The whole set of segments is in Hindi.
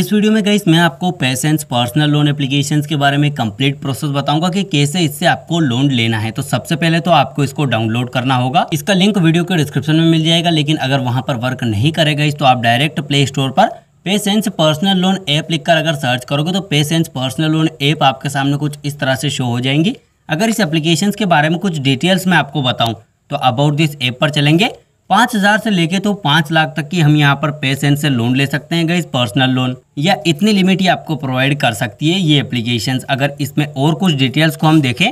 इस वीडियो में गई मैं आपको पेशेंस पर्सनल लोन एप्लीकेशन के बारे में कंप्लीट प्रोसेस बताऊंगा कि कैसे इससे आपको लोन लेना है तो सबसे पहले तो आपको इसको डाउनलोड करना होगा इसका लिंक वीडियो के डिस्क्रिप्शन में मिल जाएगा लेकिन अगर वहां पर वर्क नहीं करेगा इस तो आप डायरेक्ट प्ले स्टोर पर पेशेंस पर्सनल लोन ऐप लिखकर अगर सर्च करोगे तो पेशेंस पर्सनल लोन ऐप आपके सामने कुछ इस तरह से शो हो जाएंगी अगर इस एप्लीकेशन के बारे में कुछ डिटेल्स मैं आपको बताऊँ तो अबाउट दिस ऐप पर चलेंगे पाँच हज़ार से लेके तो पाँच लाख तक की हम यहाँ पर पेशेंट से लोन ले सकते हैं गई पर्सनल लोन या इतनी लिमिट ही आपको प्रोवाइड कर सकती है ये एप्लीकेशन अगर इसमें और कुछ डिटेल्स को हम देखें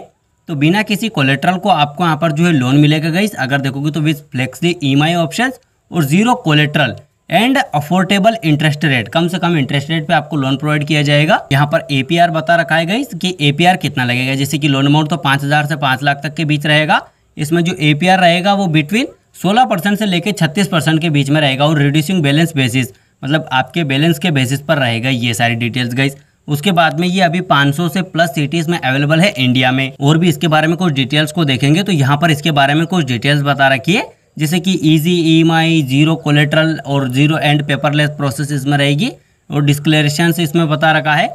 तो बिना किसी कोलेट्रल को आपको यहाँ पर जो है लोन मिलेगा गई अगर देखोगे तो with flexi E M option और zero collateral and affordable interest rate कम से कम इंटरेस्ट रेट पे आपको लोन प्रोवाइड किया जाएगा यहाँ पर एपीआर बता रखा है गई कि एपीआर कितना लगेगा जैसे कि लोन अमाउंट तो पांच हज़ार से पांच लाख तक के बीच रहेगा इसमें जो एपीआर रहेगा वो बिटवीन सोलह परसेंट से लेकर छत्तीस परसेंट के बीच में रहेगा और रिड्यूसिंग बैलेंस बेसिस मतलब आपके बैलेंस के बेसिस पर रहेगा ये सारी डिटेल्स गाइस उसके बाद में ये अभी 500 से प्लस सिटीज में अवेलेबल है इंडिया में और भी इसके बारे में कुछ डिटेल्स को देखेंगे तो यहाँ पर इसके बारे में कुछ डिटेल्स बता रखी है जैसे कि इजी ईएमआई जीरो कोलेट्रल और जीरो एंड पेपरलेस प्रोसेस इसमें रहेगी और डिस्क्लेरेशन इसमें बता रखा है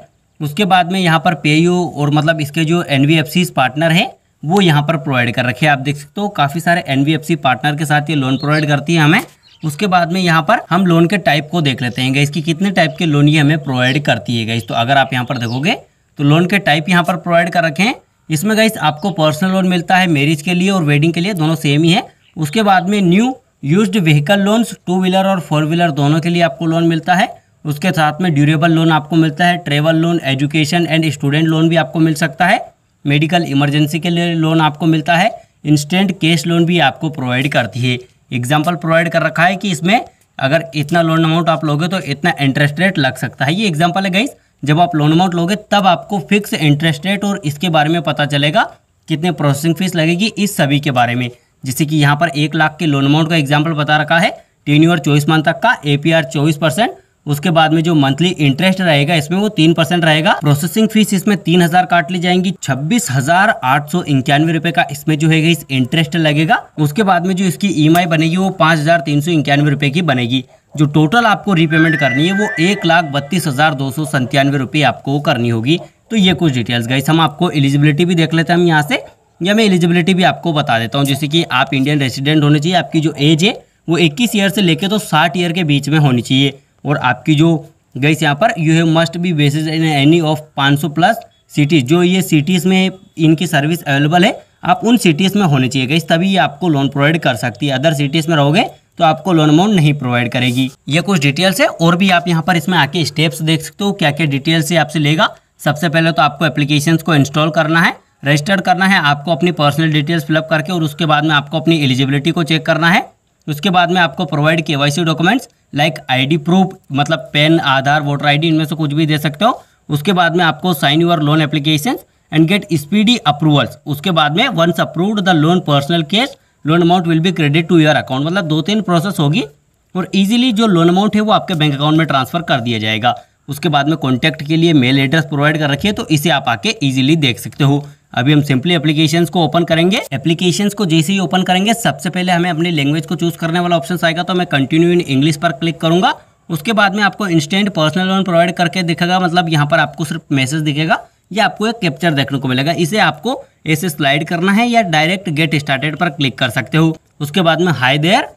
उसके बाद में यहाँ पर पेयू और मतलब इसके जो एन पार्टनर हैं वो यहाँ पर प्रोवाइड कर रखे है आप देख सकते हो काफ़ी सारे एन पार्टनर के साथ ये लोन प्रोवाइड करती है हमें उसके बाद में यहाँ पर हम लोन के टाइप को देख लेते हैं गई इसकी कितने टाइप के लोन ये हमें प्रोवाइड करती है गई तो अगर आप यहाँ पर देखोगे तो लोन के टाइप यहाँ पर प्रोवाइड कर रखे हैं इसमें गाइस आपको पर्सनल लोन मिलता है मैरिज के लिए और वेडिंग के लिए दोनों सेम ही है उसके बाद में new use vehicle loans two wheeler और फोर व्हीलर दोनों के लिए आपको लोन मिलता है उसके साथ में ड्यूरेबल लोन आपको मिलता है travel loan education and student loan भी आपको मिल सकता है मेडिकल इमरजेंसी के लिए लोन आपको मिलता है इंस्टेंट कैश लोन भी आपको प्रोवाइड करती है एग्जाम्पल प्रोवाइड कर रखा है कि इसमें अगर इतना लोन अमाउंट आप लोगे तो इतना इंटरेस्ट रेट लग सकता है ये एग्जाम्पल है गाइस जब आप लोन अमाउंट लोगे तब आपको फिक्स इंटरेस्ट रेट और इसके बारे में पता चलेगा कितने प्रोसेसिंग फीस लगेगी इस सभी के बारे में जैसे कि यहाँ पर एक लाख के लोन अमाउंट का एग्जाम्पल बता रखा है टेन्यूअर चौबीस मंथ तक का ए पी आर चौबीस परसेंट उसके बाद में जो मंथली इंटरेस्ट रहेगा इसमें वो तीन परसेंट रहेगा प्रोसेसिंग फीस इसमें तीन हजार काट ली जाएंगी छब्बीस हजार आठ सौ इक्यानवे रुपए का इसमें जो है इस इंटरेस्ट लगेगा उसके बाद में जो इसकी ईएमआई e बनेगी वो पांच हजार तीन सौ इक्यानवे रुपए की बनेगी जो टोटल आपको रीपेमेंट करनी है वो एक लाख बत्तीस हजार दो सौ संतानवे रुपये आपको करनी होगी तो ये कुछ डिटेल्स गई हम आपको एलिजिबिलिटी भी देख लेते हैं हम यहाँ से या मैं एलिजिबिलिटी भी आपको बता देता हूँ जैसे कि आप इंडियन रेसिडेंट होने चाहिए आपकी जो एज है वो 21 ईयर से लेके तो 60 ईयर के बीच में होनी चाहिए और आपकी जो गैस यहाँ पर you have must be basis in any of 500 plus cities जो ये सिटीज़ में इनकी सर्विस अवेलेबल है आप उन सिटीज़ में होने चाहिए गैस तभी ये आपको लोन प्रोवाइड कर सकती है अदर सिटीज़ में रहोगे तो आपको लोन अमाउंट नहीं प्रोवाइड करेगी ये कुछ डिटेल्स है और भी आप यहाँ पर इसमें आके स्टेप्स देख सकते हो क्या क्या डिटेल्स ये आपसे लेगा सबसे पहले तो आपको एप्लीकेशन को इंस्टॉल करना है रजिस्टर करना है आपको अपनी पर्सनल डिटेल्स फिलअप करके और उसके बाद में आपको अपनी एलिजिबिलिटी को चेक करना है उसके बाद में आपको provide K Y documents like ID proof मतलब पेन आधार वोटर आईडी इनमें से कुछ भी दे सकते हो उसके बाद में आपको sign your loan application and get speedy approvals उसके बाद में once approved the loan personal case loan amount will be credit to your account मतलब दो तीन प्रोसेस होगी और इजिली जो लोन अमाउंट है वो आपके बैंक अकाउंट में ट्रांसफर कर दिया जाएगा उसके बाद में कॉन्टैक्ट के लिए मेल एड्रेस प्रोवाइड कर रखिए तो इसे आप आके ईजिली देख सकते हो अभी हम सिंपली एप्लीकेशन को ओपन करेंगे एप्लीकेशन को जैसे ही ओपन करेंगे सबसे पहले हमें अपनी लैंग्वेज को चूज करने वाला ऑप्शन आएगा तो मैं कंटिन्यू इन इंग्लिश पर क्लिक करूंगा उसके बाद में आपको इंस्टेंट पर्सनल लोन प्रोवाइड करके दिखेगा मतलब यहाँ पर आपको सिर्फ मैसेज दिखेगा या आपको एक कैप्चर देखने को मिलेगा इसे आपको ऐसे स्लाइड करना है या डायरेक्ट गेट स्टार्टेड पर क्लिक कर सकते हो उसके बाद में hi there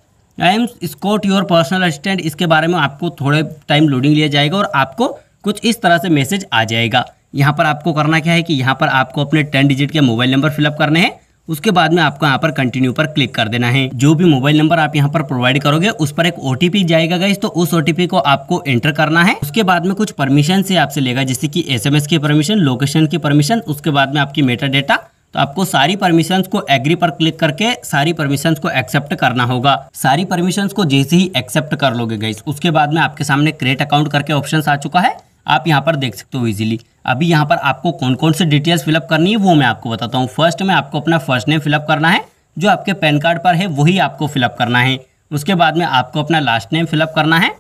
I am Scott your personal assistant इसके बारे में आपको थोड़े टाइम लोडिंग लिया जाएगा और आपको कुछ इस तरह से मैसेज आ जाएगा यहाँ पर आपको करना क्या है कि यहाँ पर आपको अपने टेन डिजिट के मोबाइल नंबर फिलअप करने हैं उसके बाद में आपको यहाँ पर कंटिन्यू पर क्लिक कर देना है जो भी मोबाइल नंबर आप यहाँ पर प्रोवाइड करोगे उस पर एक ओटीपी जाएगा गाइस तो उस ओटीपी को आपको एंटर करना है उसके बाद में कुछ परमिशन से आपसे लेगा जैसे कि एसएमएस की परमिशन लोकेशन की परमिशन उसके बाद में आपकी मेटा डेटा तो आपको सारी परमिशन को एग्री पर क्लिक करके सारी परमिशन को एक्सेप्ट करना होगा सारी परमिशन को जैसे ही एक्सेप्ट कर लोगे गाइस उसके बाद में आपके सामने क्रिएट अकाउंट करके ऑप्शन आ चुका है आप यहाँ पर देख सकते हो इजीली अभी यहाँ पर आपको कौन कौन से डिटेल्स फिलअप करनी है वो मैं आपको बताता हूँ फर्स्ट में आपको अपना फर्स्ट नेम फिलअप करना है जो आपके पैन कार्ड पर है वही आपको फिलअप करना है उसके बाद में आपको अपना लास्ट नेम फिलअप करना है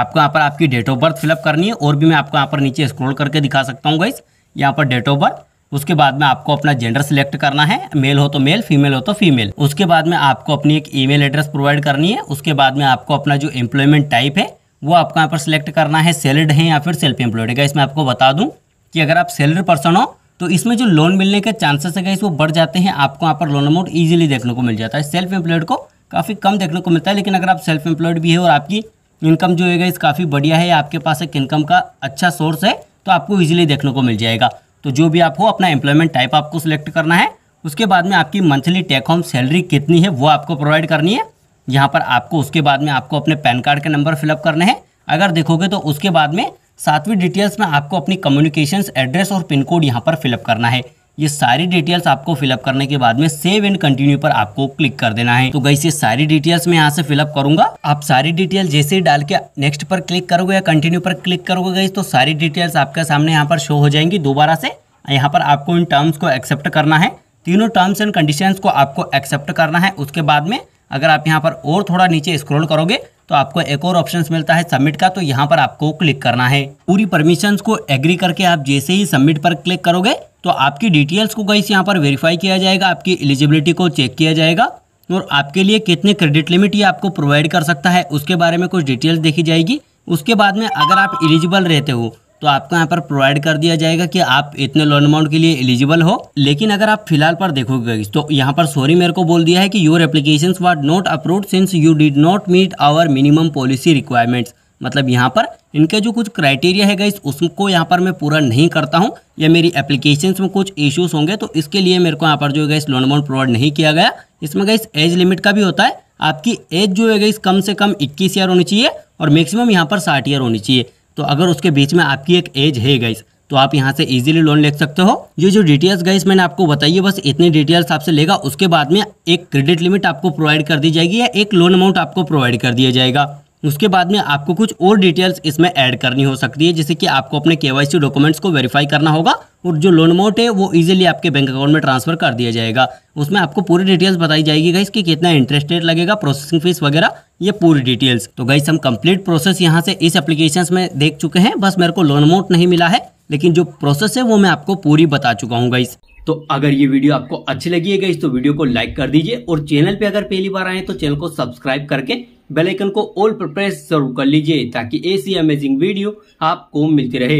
आपको यहाँ पर आपकी डेट ऑफ बर्थ फिलअप करनी है और भी मैं आपको यहाँ पर नीचे स्क्रॉल करके दिखा सकता हूँ गाइस यहाँ पर डेट ऑफ बर्थ उसके बाद में आपको अपना जेंडर सिलेक्ट करना है मेल हो तो मेल फीमेल हो तो फीमेल उसके बाद में आपको अपनी एक ईमेल एड्रेस प्रोवाइड करनी है उसके बाद में आपको अपना जो एम्प्लॉयमेंट टाइप है वो आपको यहाँ पर सिलेक्ट करना है सेलर्ड है या फिर सेल्फ एम्प्लॉयड है इसमें आपको बता दूँ कि अगर आप सैलरी पर्सन हो तो इसमें जो लोन मिलने के चांसेस है वो बढ़ जाते हैं आपको यहाँ पर लोन अमाउंट ईजिली देखने को मिल जाता है सेल्फ एम्प्लॉयड को काफ़ी कम देखने को मिलता है लेकिन अगर आप सेल्फ एम्प्लॉयड भी है और आपकी इनकम जो है इस काफ़ी बढ़िया है आपके पास एक इनकम का अच्छा सोर्स है तो आपको ईजिली देखने को मिल जाएगा तो जो भी आप हो अपना एम्प्लॉयमेंट टाइप आपको सिलेक्ट करना है उसके बाद में आपकी मंथली टेक होम सैलरी कितनी है वो आपको प्रोवाइड करनी है यहाँ पर आपको उसके बाद में आपको अपने पैन कार्ड के नंबर फिलअप करने हैं अगर देखोगे तो उसके बाद में सातवीं डिटेल्स में आपको अपनी कम्युनिकेशंस एड्रेस और पिन कोड यहाँ पर फिलअप करना है ये सारी डिटेल्स आपको फिलअप करने के बाद में सेव एंड कंटिन्यू पर आपको क्लिक कर देना है तो गई ये सारी डिटेल्स मैं यहाँ से फिलअप करूंगा आप सारी डिटेल जैसे ही डाल के नेक्स्ट पर क्लिक करोगे या कंटिन्यू पर क्लिक करोगे गई तो सारी डिटेल्स आपके सामने यहाँ पर शो हो जाएंगी दोबारा से यहाँ पर आपको इन टर्म्स को एक्सेप्ट करना है तीनों टर्म्स एंड कंडीशंस को आपको एक्सेप्ट करना है उसके बाद में अगर आप यहाँ पर और थोड़ा नीचे स्क्रॉल करोगे तो आपको एक और ऑप्शन मिलता है सबमिट का तो यहाँ पर आपको क्लिक करना है पूरी परमिशन को एग्री करके आप जैसे ही सबमिट पर क्लिक करोगे तो आपकी डिटेल्स को गई यहाँ पर वेरीफाई किया जाएगा आपकी एलिजिबिलिटी को चेक किया जाएगा और आपके लिए कितने क्रेडिट लिमिट ये आपको प्रोवाइड कर सकता है उसके बारे में कुछ डिटेल्स देखी जाएगी उसके बाद में अगर आप एलिजिबल रहते हो तो आपको यहाँ पर प्रोवाइड कर दिया जाएगा कि आप इतने लोन अमाउंट के लिए एलिजिबल हो लेकिन अगर आप फिलहाल पर देखोगे तो यहाँ पर सॉरी मेरे को बोल दिया है कि your application what not approve since you did not meet our minimum policy requirements मतलब यहाँ पर इनके जो कुछ क्राइटेरिया है गई उसको यहाँ पर मैं पूरा नहीं करता हूँ या मेरी एप्लीकेशन में कुछ इश्यूज होंगे तो इसके लिए मेरे को यहाँ पर जो है लोन अमाउंट प्रोवाइड नहीं किया गया इसमें गई एज लिमिट का भी होता है आपकी एज जो है गई कम से कम इक्कीस ईयर होनी चाहिए और मैक्सिमम यहाँ पर साठ ईयर होनी चाहिए तो अगर उसके बीच में आपकी एक एज है गाइस तो आप यहाँ से इजीली लोन ले सकते हो ये जो डिटेल्स गाइस मैंने आपको बताई है बस इतनी डिटेल्स आपसे लेगा उसके बाद में एक क्रेडिट लिमिट आपको प्रोवाइड कर दी जाएगी या एक लोन अमाउंट आपको प्रोवाइड कर दिया जाएगा उसके बाद में आपको कुछ और डिटेल्स इसमें ऐड करनी हो सकती है जैसे कि आपको अपने केवाईसी डॉक्यूमेंट्स को वेरीफाई करना होगा और जो लोन अमाउंट है वो इजीली आपके बैंक अकाउंट में ट्रांसफर कर दिया जाएगा उसमें आपको पूरी डिटेल्स बताई जाएगी गाइस कि कितना इंटरेस्ट रेट लगेगा प्रोसेसिंग फीस वगैरह ये पूरी डिटेल्स तो गाइस हम कंप्लीट प्रोसेस यहाँ से इस एप्लीकेशन में देख चुके हैं बस मेरे को लोन अमाउंट नहीं मिला है लेकिन जो प्रोसेस है वो मैं आपको पूरी बता चुका हूँ गाइस तो अगर ये वीडियो आपको अच्छी लगी है गाइस तो वीडियो को लाइक कर दीजिए और चैनल पे अगर पहली बार आए तो चैनल को सब्सक्राइब करके बेल आइकन को ऑल पर प्रेस जरूर कर लीजिए ताकि ऐसी अमेजिंग वीडियो आपको मिलती रहे